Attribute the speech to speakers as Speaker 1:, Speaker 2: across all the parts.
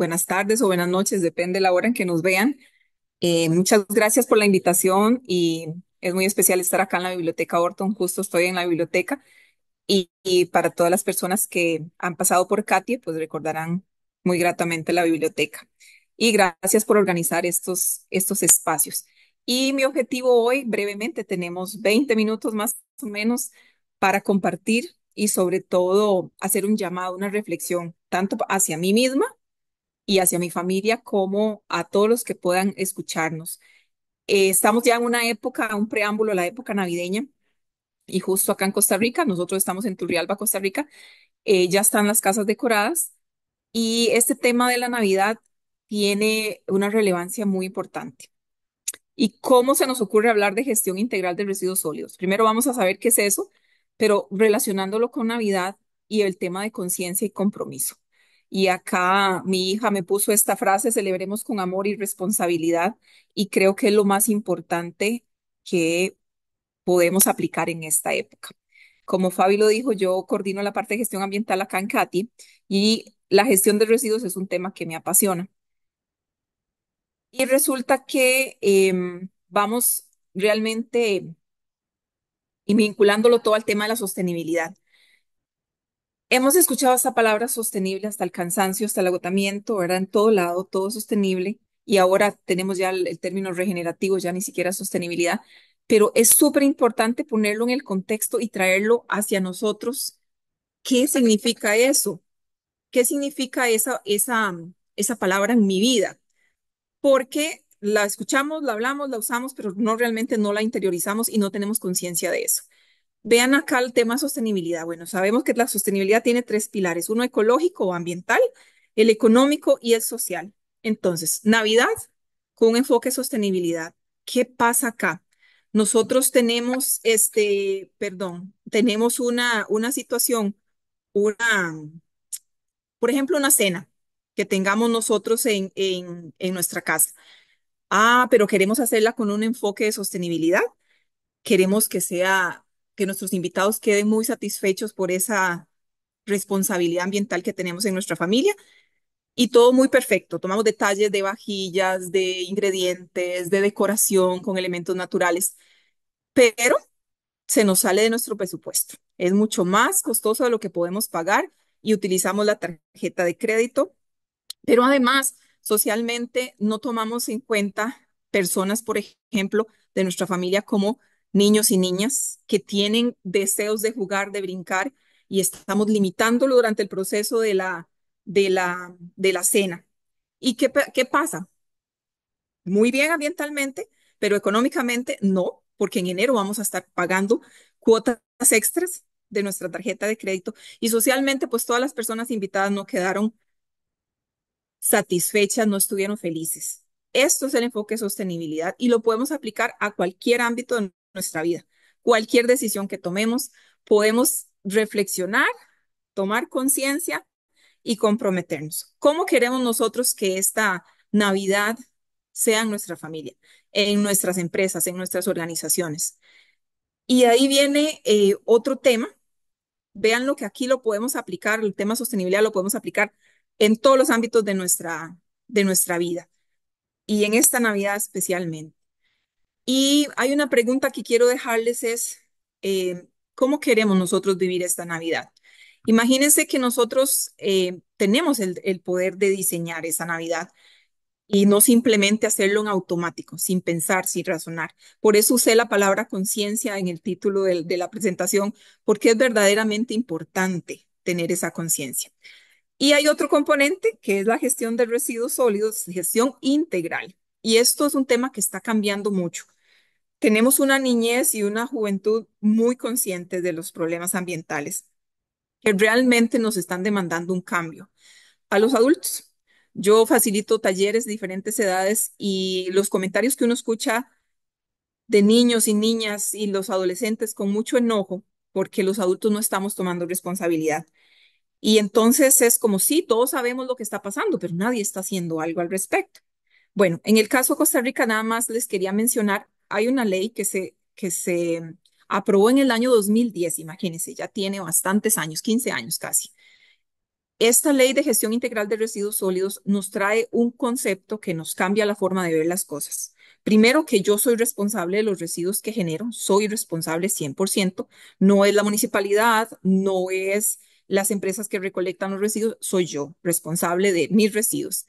Speaker 1: buenas tardes o buenas noches, depende de la hora en que nos vean. Eh, muchas gracias por la invitación y es muy especial estar acá en la Biblioteca Orton, justo estoy en la biblioteca. Y, para todas las personas que han pasado por Katia, pues recordarán muy gratamente la biblioteca. Y gracias por organizar estos, estos espacios. Y mi objetivo hoy, brevemente, tenemos 20 minutos más o menos para compartir y sobre todo hacer un llamado, una reflexión, tanto hacia mí misma y hacia mi familia como a todos los que puedan escucharnos. Eh, estamos ya en una época, un preámbulo, a la época navideña, y justo acá en Costa Rica, nosotros estamos en Turrialba, Costa Rica, eh, ya están las casas decoradas y este tema de la Navidad tiene una relevancia muy importante. ¿Y cómo se nos ocurre hablar de gestión integral de residuos sólidos? Primero vamos a saber qué es eso, pero relacionándolo con Navidad y el tema de conciencia y compromiso. Y acá mi hija me puso esta frase, celebremos con amor y responsabilidad, y creo que es lo más importante que podemos aplicar en esta época. Como Fabi lo dijo, yo coordino la parte de gestión ambiental acá en CATI y la gestión de residuos es un tema que me apasiona. Y resulta que em, vamos realmente y vinculándolo todo al tema de la sostenibilidad. Hemos escuchado esa palabra sostenible hasta el cansancio, hasta el agotamiento, ¿verdad? En todo lado, todo sostenible. Y ahora tenemos ya el, término regenerativo, ya ni siquiera sostenibilidad. Pero es súper importante ponerlo en el contexto y traerlo hacia nosotros. ¿Qué significa eso? ¿Qué significa esa, esa, esa palabra en mi vida? Porque la escuchamos, la hablamos, la usamos, pero no realmente no la interiorizamos y no tenemos conciencia de eso. Vean acá el tema sostenibilidad. Bueno, sabemos que la sostenibilidad tiene tres pilares, uno ecológico o ambiental, el económico y el social. Entonces, Navidad con un enfoque sostenibilidad. ¿Qué pasa acá? Nosotros tenemos, este, perdón, tenemos una, una situación, una, por ejemplo, una cena que tengamos nosotros en, en, en nuestra casa. Ah, pero queremos hacerla con un enfoque de sostenibilidad. Queremos que sea que nuestros invitados queden muy satisfechos por esa responsabilidad ambiental que tenemos en nuestra familia. Y todo muy perfecto. Tomamos detalles de vajillas, de ingredientes, de decoración con elementos naturales, pero se nos sale de nuestro presupuesto. Es mucho más costoso de lo que podemos pagar y utilizamos la tarjeta de crédito. Pero además, socialmente no tomamos en cuenta personas, por ejemplo, de nuestra familia como niños y niñas que tienen deseos de jugar, de brincar, y estamos limitándolo durante el proceso de la, de la, de la cena. ¿Y qué, pasa? Muy bien ambientalmente, pero económicamente no, porque en enero vamos a estar pagando cuotas extras de nuestra tarjeta de crédito y socialmente, pues todas las personas invitadas no quedaron satisfechas, no estuvieron felices. Esto es el enfoque de sostenibilidad y lo podemos aplicar a cualquier ámbito de nuestra vida. Cualquier decisión que tomemos, podemos reflexionar, tomar conciencia y comprometernos. ¿Cómo queremos nosotros que esta Navidad sea en nuestra familia, en nuestras empresas, en nuestras organizaciones? Y ahí viene eh, otro tema. Vean lo que aquí lo podemos aplicar, el tema sostenibilidad lo podemos aplicar en todos los ámbitos de nuestra, de nuestra vida y en esta Navidad especialmente. Y hay una pregunta que quiero dejarles es, eh, ¿cómo queremos nosotros vivir esta Navidad? Imagínense que nosotros eh, tenemos el, poder de diseñar esa Navidad y no simplemente hacerlo en automático, sin pensar, sin razonar. Por eso usé la palabra conciencia en el título de, de, la presentación, porque es verdaderamente importante tener esa conciencia. Y hay otro componente que es la gestión de residuos sólidos, gestión integral. Y esto es un tema que está cambiando mucho. Tenemos una niñez y una juventud muy conscientes de los problemas ambientales que realmente nos están demandando un cambio. A los adultos, yo facilito talleres de diferentes edades y los comentarios que uno escucha de niños y niñas y los adolescentes con mucho enojo porque los adultos no estamos tomando responsabilidad. Y entonces es como si todos sabemos lo que está pasando, pero nadie está haciendo algo al respecto. Bueno, en el caso de Costa Rica nada más les quería mencionar hay una ley que se, que se aprobó en el año 2010, imagínense, ya tiene bastantes años, 15 años casi. Esta ley de gestión integral de residuos sólidos nos trae un concepto que nos cambia la forma de ver las cosas. Primero, que yo soy responsable de los residuos que genero, soy responsable 100%, no es la municipalidad, no es las empresas que recolectan los residuos, soy yo responsable de mis residuos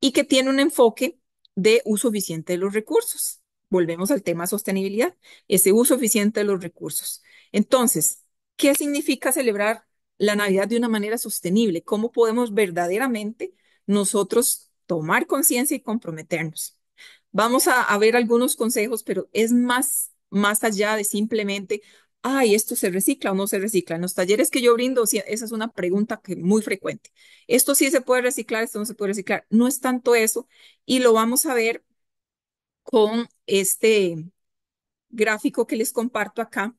Speaker 1: y que tiene un enfoque de uso eficiente de los recursos volvemos al tema sostenibilidad, ese uso eficiente de los recursos. Entonces, ¿qué significa celebrar la Navidad de una manera sostenible? ¿Cómo podemos verdaderamente nosotros tomar conciencia y comprometernos? Vamos a, ver algunos consejos, pero es más, más allá de simplemente, ay, esto se recicla o no se recicla. En los talleres que yo brindo, esa es una pregunta muy frecuente. Esto sí se puede reciclar, esto no se puede reciclar. No es tanto eso y lo vamos a ver con este gráfico que les comparto acá.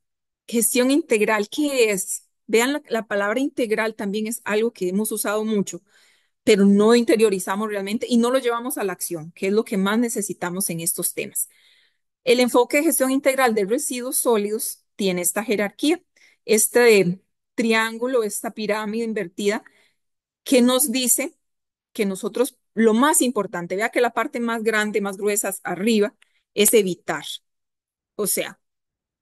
Speaker 1: Gestión integral, que es? Vean, la, palabra integral también es algo que hemos usado mucho, pero no interiorizamos realmente y no lo llevamos a la acción, que es lo que más necesitamos en estos temas. El enfoque de gestión integral de residuos sólidos tiene esta jerarquía, este triángulo, esta pirámide invertida, que nos dice que nosotros lo más importante, vea que la parte más grande, más gruesa arriba, es evitar. O sea,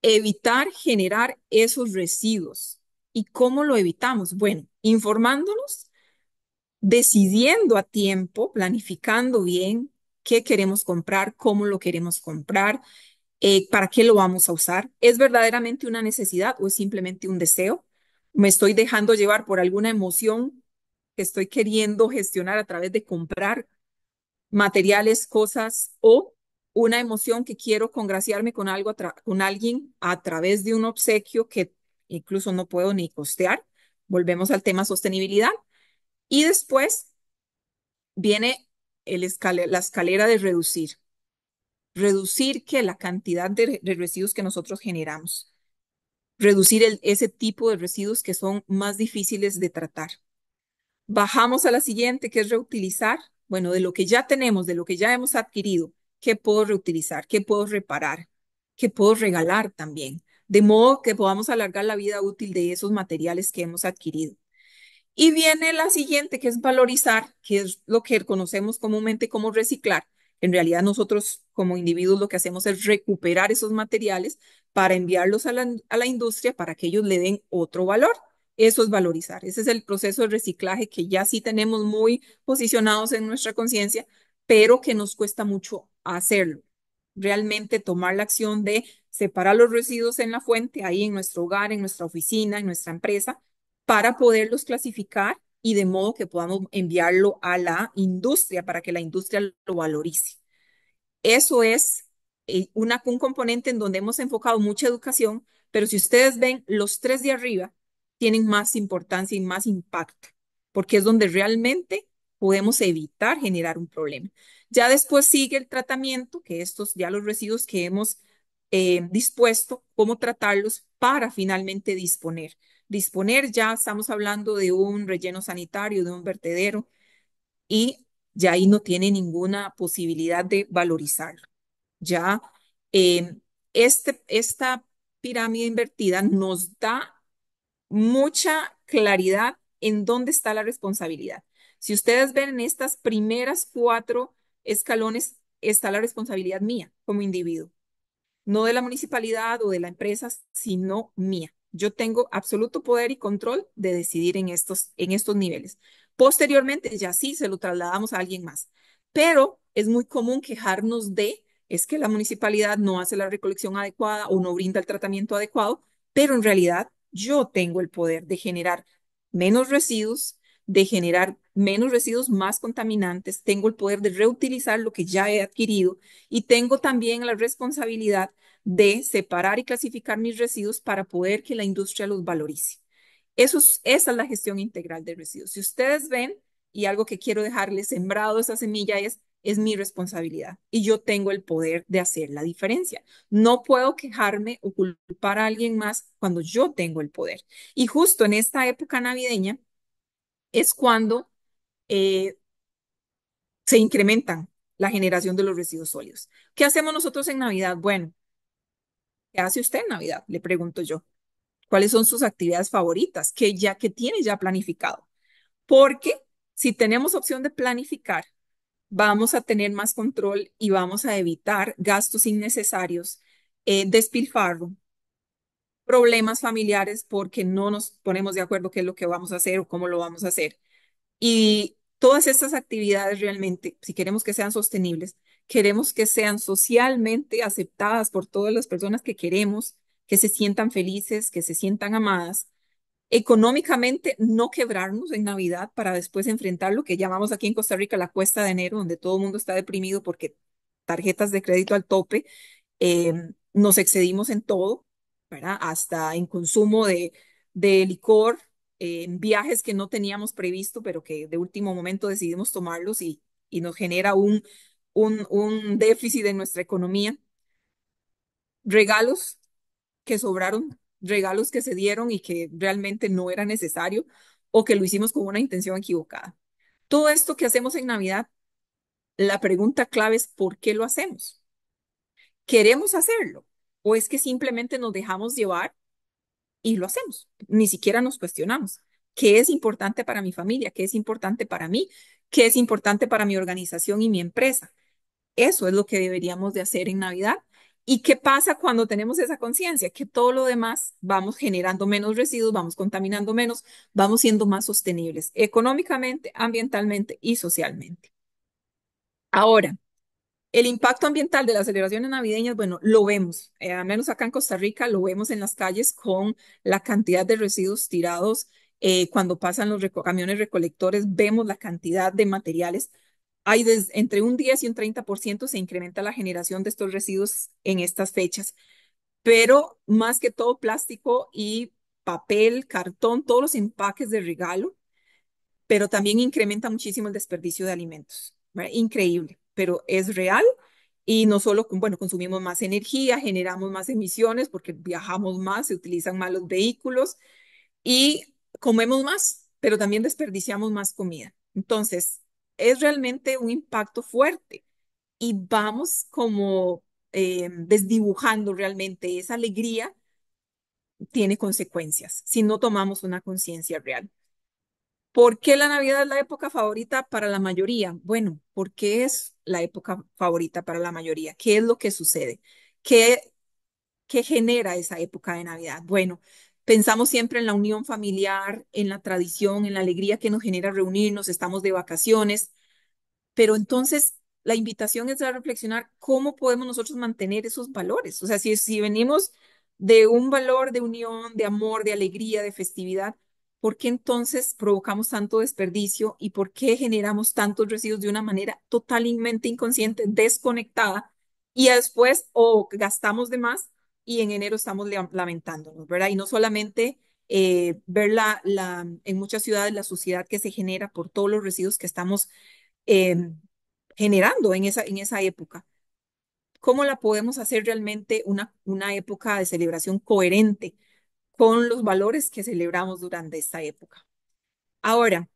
Speaker 1: evitar generar esos residuos. ¿Y cómo lo evitamos? Bueno, informándonos, decidiendo a tiempo, planificando bien qué queremos comprar, cómo lo queremos comprar, eh, para qué lo vamos a usar. ¿Es verdaderamente una necesidad o es simplemente un deseo? ¿Me estoy dejando llevar por alguna emoción que estoy queriendo gestionar a través de comprar materiales, cosas o una emoción que quiero congraciarme con algo con alguien a través de un obsequio que incluso no puedo ni costear. Volvemos al tema sostenibilidad y después viene la escalera de reducir. Reducir que la cantidad de, residuos que nosotros generamos. Reducir ese tipo de residuos que son más difíciles de tratar. Bajamos a la siguiente, que es reutilizar. Bueno, de lo que ya tenemos, de lo que ya hemos adquirido, ¿qué puedo reutilizar? ¿Qué puedo reparar? ¿Qué puedo regalar también? De modo que podamos alargar la vida útil de esos materiales que hemos adquirido. Y viene la siguiente, que es valorizar, que es lo que conocemos comúnmente como reciclar. En realidad nosotros como individuos lo que hacemos es recuperar esos materiales para enviarlos a la, a la industria para que ellos le den otro valor. Eso es valorizar. Ese es el proceso de reciclaje que ya sí tenemos muy posicionados en nuestra conciencia, pero que nos cuesta mucho hacerlo. Realmente tomar la acción de separar los residuos en la fuente, ahí en nuestro hogar, en nuestra oficina, en nuestra empresa, para poderlos clasificar y de modo que podamos enviarlo a la industria para que la industria lo valorice. Eso es eh, una, un componente en donde hemos enfocado mucha educación, pero si ustedes ven los tres de arriba, tienen más importancia y más impacto, porque es donde realmente podemos evitar generar un problema. Ya después sigue el tratamiento, que estos ya los residuos que hemos eh, dispuesto, cómo tratarlos para finalmente disponer. Disponer ya estamos hablando de un relleno sanitario, de un vertedero, y ya ahí no tiene ninguna posibilidad de valorizarlo. Ya eh, este, esta pirámide invertida nos da mucha claridad en dónde está la responsabilidad. Si ustedes ven en estas primeras cuatro escalones, está la responsabilidad mía como individuo, no de la municipalidad o de la empresa, sino mía. Yo tengo absoluto poder y control de decidir en estos, en estos niveles. Posteriormente, ya sí, se lo trasladamos a alguien más. Pero es muy común quejarnos de, es que la municipalidad no hace la recolección adecuada o no brinda el tratamiento adecuado, pero en realidad yo tengo el poder de generar menos residuos, de generar menos residuos más contaminantes, tengo el poder de reutilizar lo que ya he adquirido y tengo también la responsabilidad de separar y clasificar mis residuos para poder que la industria los valorice. Eso esa es la gestión integral de residuos. Si ustedes ven, y algo que quiero dejarles sembrado esa semilla es, es mi responsabilidad y yo tengo el poder de hacer la diferencia. No puedo quejarme o culpar a alguien más cuando yo tengo el poder. Y justo en esta época navideña es cuando eh, se incrementan la generación de los residuos sólidos. ¿Qué hacemos nosotros en Navidad? Bueno, ¿qué hace usted en Navidad? Le pregunto yo. ¿Cuáles son sus actividades favoritas que ya que tiene ya planificado? Porque si tenemos opción de planificar, vamos a tener más control y vamos a evitar gastos innecesarios, eh, despilfarro, problemas familiares porque no nos ponemos de acuerdo qué es lo que vamos a hacer o cómo lo vamos a hacer. Y todas estas actividades realmente, si queremos que sean sostenibles, queremos que sean socialmente aceptadas por todas las personas que queremos, que se sientan felices, que se sientan amadas económicamente no quebrarnos en Navidad para después enfrentar lo que llamamos aquí en Costa Rica la cuesta de enero, donde todo el mundo está deprimido porque tarjetas de crédito al tope, em, nos excedimos en todo, Hasta en consumo de, licor, en viajes que no teníamos previsto, pero que de último momento decidimos tomarlos y, nos genera un, un déficit en nuestra economía. Regalos que sobraron regalos que se dieron y que realmente no era necesario o que lo hicimos con una intención equivocada. Todo esto que hacemos en Navidad, la pregunta clave es ¿por qué lo hacemos? ¿Queremos hacerlo? ¿O es que simplemente nos dejamos llevar y lo hacemos? Ni siquiera nos cuestionamos. ¿Qué es importante para mi familia? ¿Qué es importante para mí? ¿Qué es importante para mi organización y mi empresa? Eso es lo que deberíamos de hacer en Navidad ¿Y qué pasa cuando tenemos esa conciencia? Que todo lo demás vamos generando menos residuos, vamos contaminando menos, vamos siendo más sostenibles económicamente, ambientalmente y socialmente. Ahora, el impacto ambiental de las celebraciones navideñas, bueno, lo vemos, eh, al menos acá en Costa Rica, lo vemos en las calles con la cantidad de residuos tirados. Eh, cuando pasan los camiones recolectores, vemos la cantidad de materiales hay entre un 10 y un 30% se incrementa la generación de estos residuos en estas fechas, pero más que todo plástico y papel, cartón, todos los empaques de regalo, pero también incrementa muchísimo el desperdicio de alimentos. Increíble, pero es real y no solo, bueno, consumimos más energía, generamos más emisiones porque viajamos más, se utilizan más los vehículos y comemos más, pero también desperdiciamos más comida. Entonces, es realmente un impacto fuerte y vamos como eh, desdibujando realmente esa alegría, tiene consecuencias si no tomamos una conciencia real. ¿Por qué la Navidad es la época favorita para la mayoría? Bueno, ¿por qué es la época favorita para la mayoría? ¿Qué es lo que sucede? ¿Qué, qué genera esa época de Navidad? Bueno, Pensamos siempre en la unión familiar, en la tradición, en la alegría que nos genera reunirnos, estamos de vacaciones, pero entonces la invitación es a reflexionar cómo podemos nosotros mantener esos valores. O sea, si, venimos de un valor de unión, de amor, de alegría, de festividad, ¿por qué entonces provocamos tanto desperdicio y por qué generamos tantos residuos de una manera totalmente inconsciente, desconectada? Y después o gastamos de más y en enero estamos lamentándonos, ¿verdad? Y no solamente eh, ver la, en muchas ciudades la suciedad que se genera por todos los residuos que estamos em, generando en esa, en esa época. ¿Cómo la podemos hacer realmente una, una época de celebración coherente con los valores que celebramos durante esta época? Ahora,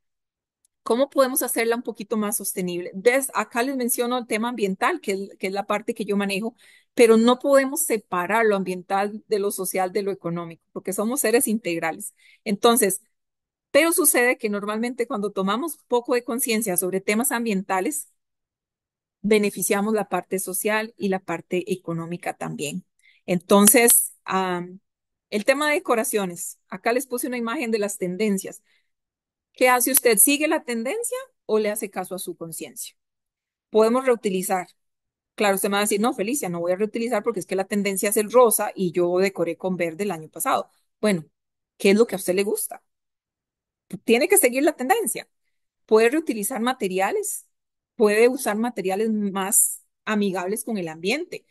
Speaker 1: ¿Cómo podemos hacerla un poquito más sostenible? Des, acá les menciono el tema ambiental, que es, la parte que yo manejo, pero no podemos separar lo ambiental de lo social, de lo económico, porque somos seres integrales. Entonces, pero sucede que normalmente cuando tomamos poco de conciencia sobre temas ambientales, beneficiamos la parte social y la parte económica también. Entonces, el tema de decoraciones. Acá les puse una imagen de las tendencias. ¿Qué hace usted? ¿Sigue la tendencia o le hace caso a su conciencia? Podemos reutilizar. Claro, usted me va a decir, no, Felicia, no voy a reutilizar porque es que la tendencia es el rosa y yo decoré con verde el año pasado. Bueno, ¿qué es lo que a usted le gusta? Tiene que seguir la tendencia. Puede reutilizar materiales, puede usar materiales más amigables con el ambiente,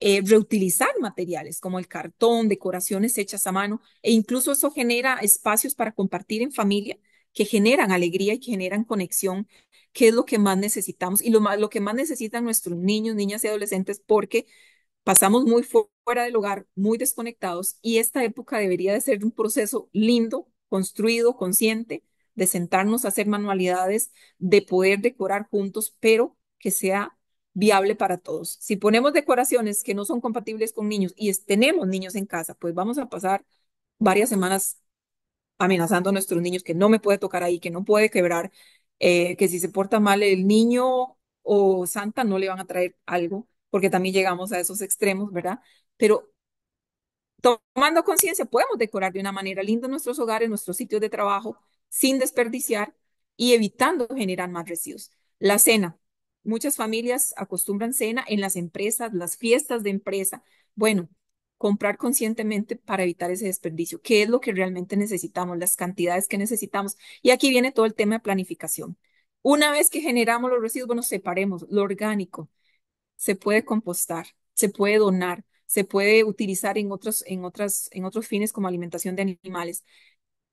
Speaker 1: eh, reutilizar materiales como el cartón, decoraciones hechas a mano, e incluso eso genera espacios para compartir en familia que generan alegría y que generan conexión, que es lo que más necesitamos y lo, más, lo que más necesitan nuestros niños, niñas y adolescentes, porque pasamos muy fuera del hogar, muy desconectados y esta época debería de ser un proceso lindo, construido, consciente, de sentarnos a hacer manualidades, de poder decorar juntos, pero que sea viable para todos. Si ponemos decoraciones que no son compatibles con niños y tenemos niños en casa, pues vamos a pasar varias semanas amenazando a nuestros niños que no me puede tocar ahí, que no puede quebrar, eh, que si se porta mal el niño o Santa no le van a traer algo, porque también llegamos a esos extremos, ¿verdad? Pero tomando conciencia podemos decorar de una manera linda nuestros hogares, nuestros sitios de trabajo, sin desperdiciar y evitando generar más residuos. La cena. Muchas familias acostumbran cena en las empresas, las fiestas de empresa. Bueno, comprar conscientemente para evitar ese desperdicio. ¿Qué es lo que realmente necesitamos? Las cantidades que necesitamos. Y aquí viene todo el tema de planificación. Una vez que generamos los residuos, nos separemos. Lo orgánico se puede compostar, se puede donar, se puede utilizar en otros, en otras, en otros fines como alimentación de animales.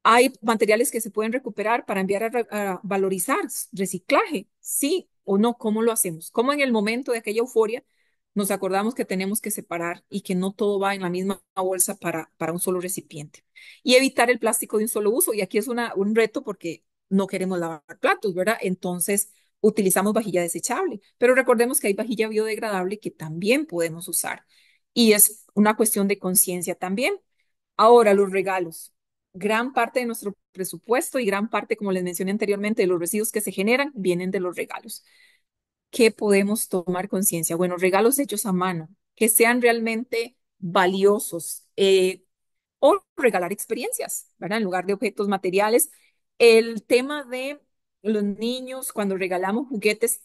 Speaker 1: Hay materiales que se pueden recuperar para enviar a, valorizar, reciclaje, sí o no, ¿cómo lo hacemos? ¿Cómo en el momento de aquella euforia nos acordamos que tenemos que separar y que no todo va en la misma bolsa para, para un solo recipiente. Y evitar el plástico de un solo uso. Y aquí es una, un reto porque no queremos lavar platos, ¿verdad? Entonces utilizamos vajilla desechable. Pero recordemos que hay vajilla biodegradable que también podemos usar. Y es una cuestión de conciencia también. Ahora, los regalos. Gran parte de nuestro presupuesto y gran parte, como les mencioné anteriormente, de los residuos que se generan vienen de los regalos que podemos tomar conciencia. Bueno, regalos hechos a mano, que sean realmente valiosos, eh, o regalar experiencias, ¿verdad? En lugar de objetos materiales. El tema de los niños, cuando regalamos juguetes,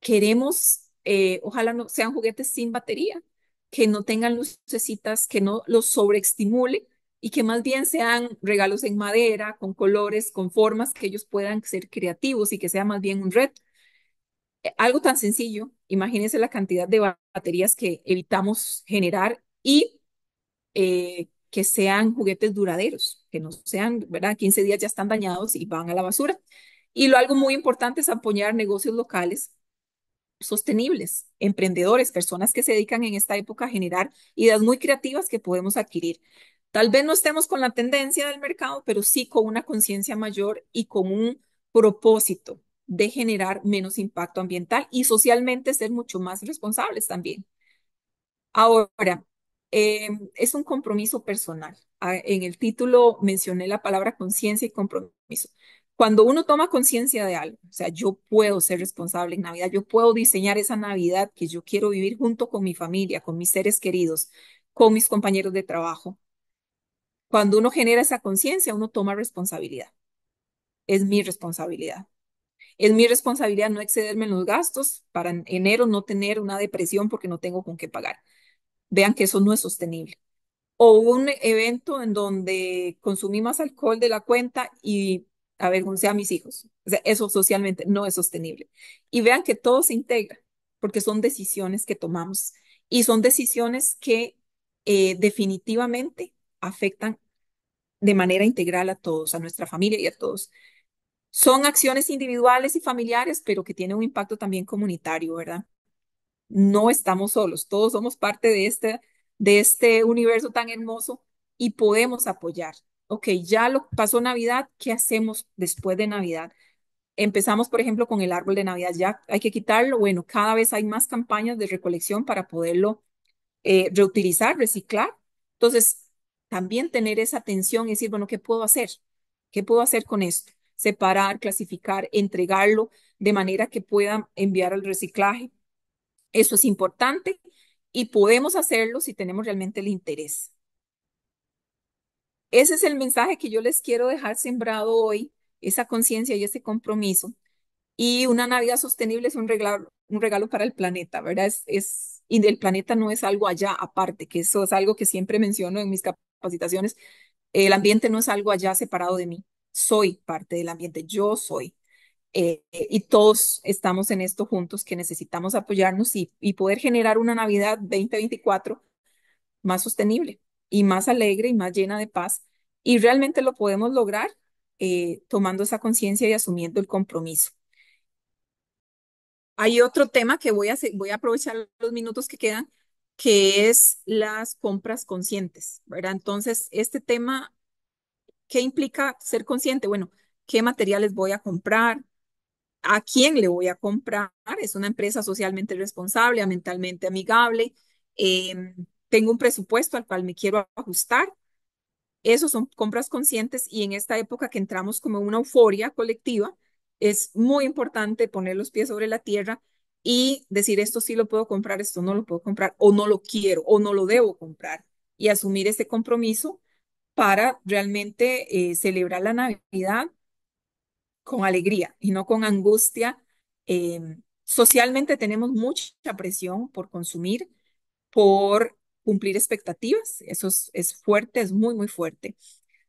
Speaker 1: queremos, eh, ojalá no sean juguetes sin batería, que no tengan lucecitas, que no los sobreestimule y que más bien sean regalos en madera, con colores, con formas, que ellos puedan ser creativos y que sea más bien un reto. Eh, algo tan sencillo, imagínense la cantidad de baterías que evitamos generar y eh, que sean juguetes duraderos, que no sean, ¿verdad? 15 días ya están dañados y van a la basura. Y lo algo muy importante es apoyar negocios locales sostenibles, emprendedores, personas que se dedican en esta época a generar ideas muy creativas que podemos adquirir. Tal vez no estemos con la tendencia del mercado, pero sí con una conciencia mayor y con un propósito de generar menos impacto ambiental y socialmente ser mucho más responsables también. Ahora, em, es un compromiso personal. Ah, en el título mencioné la palabra conciencia y compromiso. Cuando uno toma conciencia de algo, o sea, yo puedo ser responsable en Navidad, yo puedo diseñar esa Navidad que yo quiero vivir junto con mi familia, con mis seres queridos, con mis compañeros de trabajo. Cuando uno genera esa conciencia, uno toma responsabilidad. Es mi responsabilidad. Es mi responsabilidad no excederme en los gastos para enero no tener una depresión porque no tengo con qué pagar. Vean que eso no es sostenible. O un evento en donde consumí más alcohol de la cuenta y avergoncé a mis hijos. eso socialmente no es sostenible. Y vean que todo se integra porque son decisiones que tomamos y son decisiones que eh, definitivamente afectan de manera integral a todos, a nuestra familia y a todos. Son acciones individuales y familiares, pero que tienen un impacto también comunitario, ¿verdad? No estamos solos, todos somos parte de este, de este universo tan hermoso y podemos apoyar. Ok, ya lo pasó Navidad, ¿qué hacemos después de Navidad? Empezamos, por ejemplo, con el árbol de Navidad, ya hay que quitarlo. Bueno, cada vez hay más campañas de recolección para poderlo eh, reutilizar, reciclar. Entonces, también tener esa atención y decir, bueno, ¿qué puedo hacer? ¿Qué puedo hacer con esto? separar, clasificar, entregarlo de manera que puedan enviar al reciclaje. Eso es importante y podemos hacerlo si tenemos realmente el interés. Ese es el mensaje que yo les quiero dejar sembrado hoy, esa conciencia y ese compromiso. Y una Navidad sostenible es un regalo, un regalo para el planeta, ¿verdad? Es, y el planeta no es algo allá aparte, que eso es algo que siempre menciono en mis capacitaciones. El ambiente no es algo allá separado de mí soy parte del ambiente, yo soy. Eh, y todos estamos en esto juntos que necesitamos apoyarnos y, poder generar una Navidad 2024 más sostenible y más alegre y más llena de paz. Y realmente lo podemos lograr eh, tomando esa conciencia y asumiendo el compromiso. Hay otro tema que voy a, voy a aprovechar los minutos que quedan, que es las compras conscientes, ¿verdad? Entonces, este tema ¿Qué implica ser consciente? Bueno, ¿qué materiales voy a comprar? ¿A quién le voy a comprar? ¿Es una empresa socialmente responsable, mentalmente amigable? Em, ¿Tengo un presupuesto al cual me quiero ajustar? Esos son compras conscientes y en esta época que entramos como una euforia colectiva, es muy importante poner los pies sobre la tierra y decir esto sí lo puedo comprar, esto no lo puedo comprar, o no lo quiero, o no lo debo comprar, y asumir ese compromiso para realmente eh, celebrar la Navidad con alegría y no con angustia. Em, socialmente tenemos mucha presión por consumir, por cumplir expectativas. Eso es, fuerte, es muy, muy fuerte.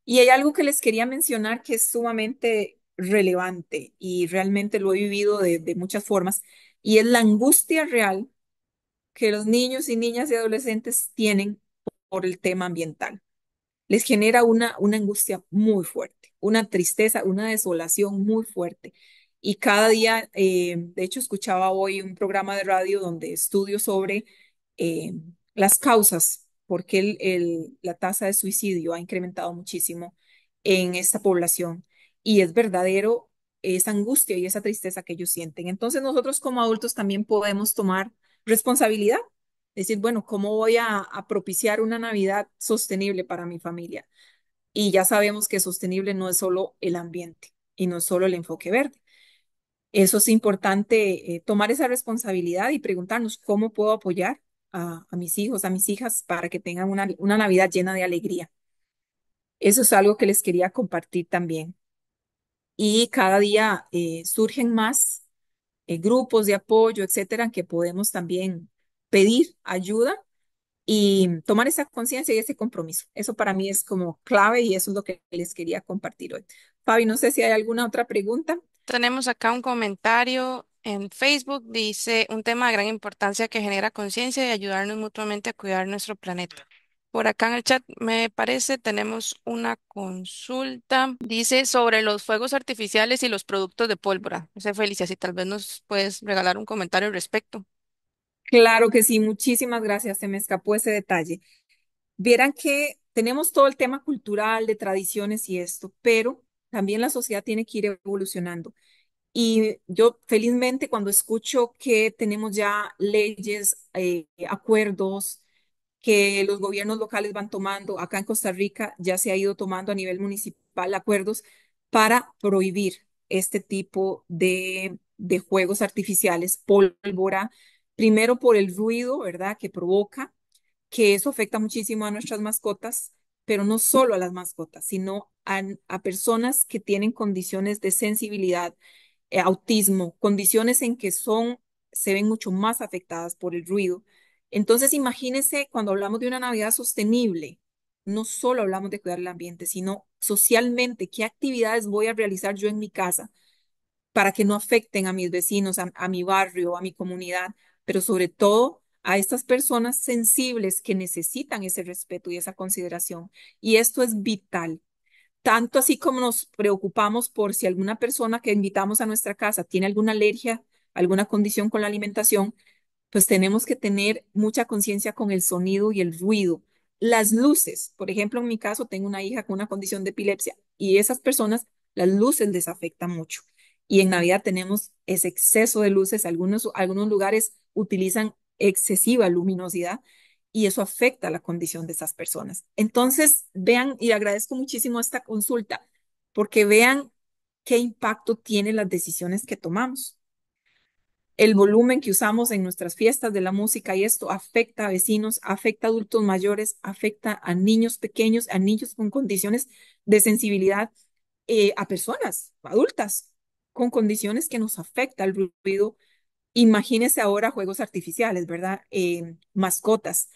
Speaker 1: Y hay algo que les quería mencionar que es sumamente relevante y realmente lo he vivido de muchas formas, y es la angustia real que los niños y niñas y adolescentes tienen por el tema ambiental les genera una, una angustia muy fuerte, una tristeza, una desolación muy fuerte. Y cada día, em, de hecho, escuchaba hoy un programa de radio donde estudio sobre em, las causas, porque la tasa de suicidio ha incrementado muchísimo en esta población. Y es verdadero esa angustia y esa tristeza que ellos sienten. Entonces nosotros como adultos también podemos tomar responsabilidad decir, bueno, ¿cómo voy a, propiciar una Navidad sostenible para mi familia? Y ya sabemos que sostenible no es solo el ambiente y no es solo el enfoque verde. Eso es importante, eh, tomar esa responsabilidad y preguntarnos cómo puedo apoyar a, mis hijos, a mis hijas, para que tengan una, Navidad llena de alegría. Eso es algo que les quería compartir también. Y cada día eh, surgen más eh, grupos de apoyo, etcétera, que podemos también pedir ayuda y tomar esa conciencia y ese compromiso. Eso para mí es como clave y eso es lo que les quería compartir hoy. Fabi, no sé si hay alguna otra pregunta. Tenemos acá un comentario en Facebook, dice un tema de gran importancia que genera conciencia y ayudarnos mutuamente a cuidar nuestro planeta. Por acá en el chat, me parece, tenemos una consulta. Dice sobre los fuegos artificiales y los productos de pólvora. No Felicia, si tal vez nos puedes regalar un comentario al respecto. Claro que sí, muchísimas gracias, se me escapó ese detalle. Vieran que tenemos todo el tema cultural, de tradiciones y esto, pero también la sociedad tiene que ir evolucionando. Y yo felizmente cuando escucho que tenemos ya leyes, eh, acuerdos que los gobiernos locales van tomando, acá en Costa Rica ya se ha ido tomando a nivel municipal acuerdos para prohibir este tipo de, de juegos artificiales, pólvora, Primero por el ruido, ¿verdad?, que provoca, que eso afecta muchísimo a nuestras mascotas, pero no solo a las mascotas, sino a, personas que tienen condiciones de sensibilidad, eh, autismo, condiciones en que son, se ven mucho más afectadas por el ruido. Entonces, imagínense cuando hablamos de una Navidad sostenible, no solo hablamos de cuidar el ambiente, sino socialmente, qué actividades voy a realizar yo en mi casa para que no afecten a mis vecinos, a mi barrio, a mi comunidad, pero sobre todo a estas personas sensibles que necesitan ese respeto y esa consideración. Y esto es vital. Tanto así como nos preocupamos por si alguna persona que invitamos a nuestra casa tiene alguna alergia, alguna condición con la alimentación, pues tenemos que tener mucha conciencia con el sonido y el ruido. Las luces, por ejemplo, en mi caso tengo una hija con una condición de epilepsia y esas personas, las luces les afectan mucho. Y en Navidad tenemos ese exceso de luces, algunos, algunos lugares utilizan excesiva luminosidad y eso afecta la condición de esas personas. Entonces, vean, y agradezco muchísimo esta consulta, porque vean qué impacto tienen las decisiones que tomamos. El volumen que usamos en nuestras fiestas de la música y esto afecta a vecinos, afecta a adultos mayores, afecta a niños pequeños, a niños con condiciones de sensibilidad, eh, a personas adultas con condiciones que nos afecta el ruido Imagínese ahora juegos artificiales, ¿verdad? Eh, mascotas.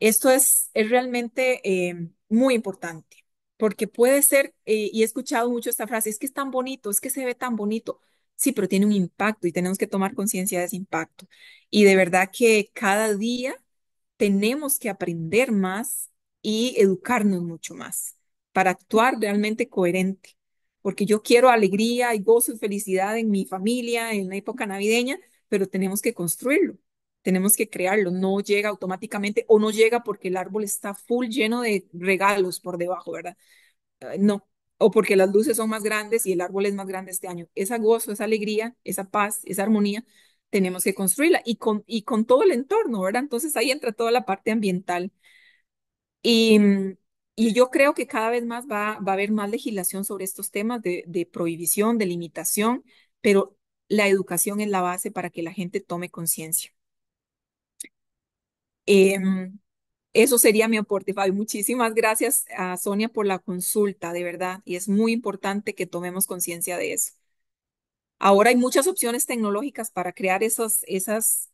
Speaker 1: Esto es, es realmente eh, muy importante, porque puede ser, eh, y he escuchado mucho esta frase, es que es tan bonito, es que se ve tan bonito. Sí, pero tiene un impacto y tenemos que tomar conciencia de ese impacto. Y de verdad que cada día tenemos que aprender más y educarnos mucho más para actuar realmente coherente porque yo quiero alegría y gozo y felicidad en mi familia, en la época navideña, pero tenemos que construirlo, tenemos que crearlo, no llega automáticamente o no llega porque el árbol está full lleno de regalos por debajo, ¿verdad? Ah, no, o porque las luces son más grandes y el árbol es más grande este año. Esa gozo, esa alegría, esa paz, esa armonía, tenemos que construirla y con, y con todo el entorno, ¿verdad? Entonces ahí entra toda la parte ambiental. Y mm, y yo creo que cada vez más va, va a haber más legislación sobre estos temas de, prohibición, de limitación, pero la educación es la base para que la gente tome conciencia. Em, eso sería mi aporte, Fabio. Muchísimas gracias a Sonia por la consulta, de verdad, y es muy importante que tomemos conciencia de eso. Ahora hay muchas opciones tecnológicas para crear esos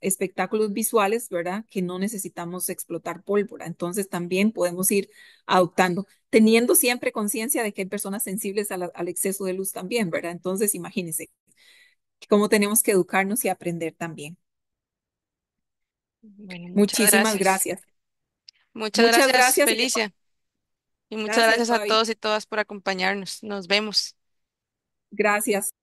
Speaker 1: espectáculos visuales, ¿verdad? Que no necesitamos explotar pólvora. Entonces también podemos ir adoptando, teniendo siempre conciencia de que hay personas sensibles al exceso de luz también, ¿verdad? Entonces imagínense cómo tenemos que educarnos y aprender también. Muchísimas gracias. Muchas, gracias, Felicia. Y muchas gracias, a todos y todas por acompañarnos. Nos vemos. Gracias.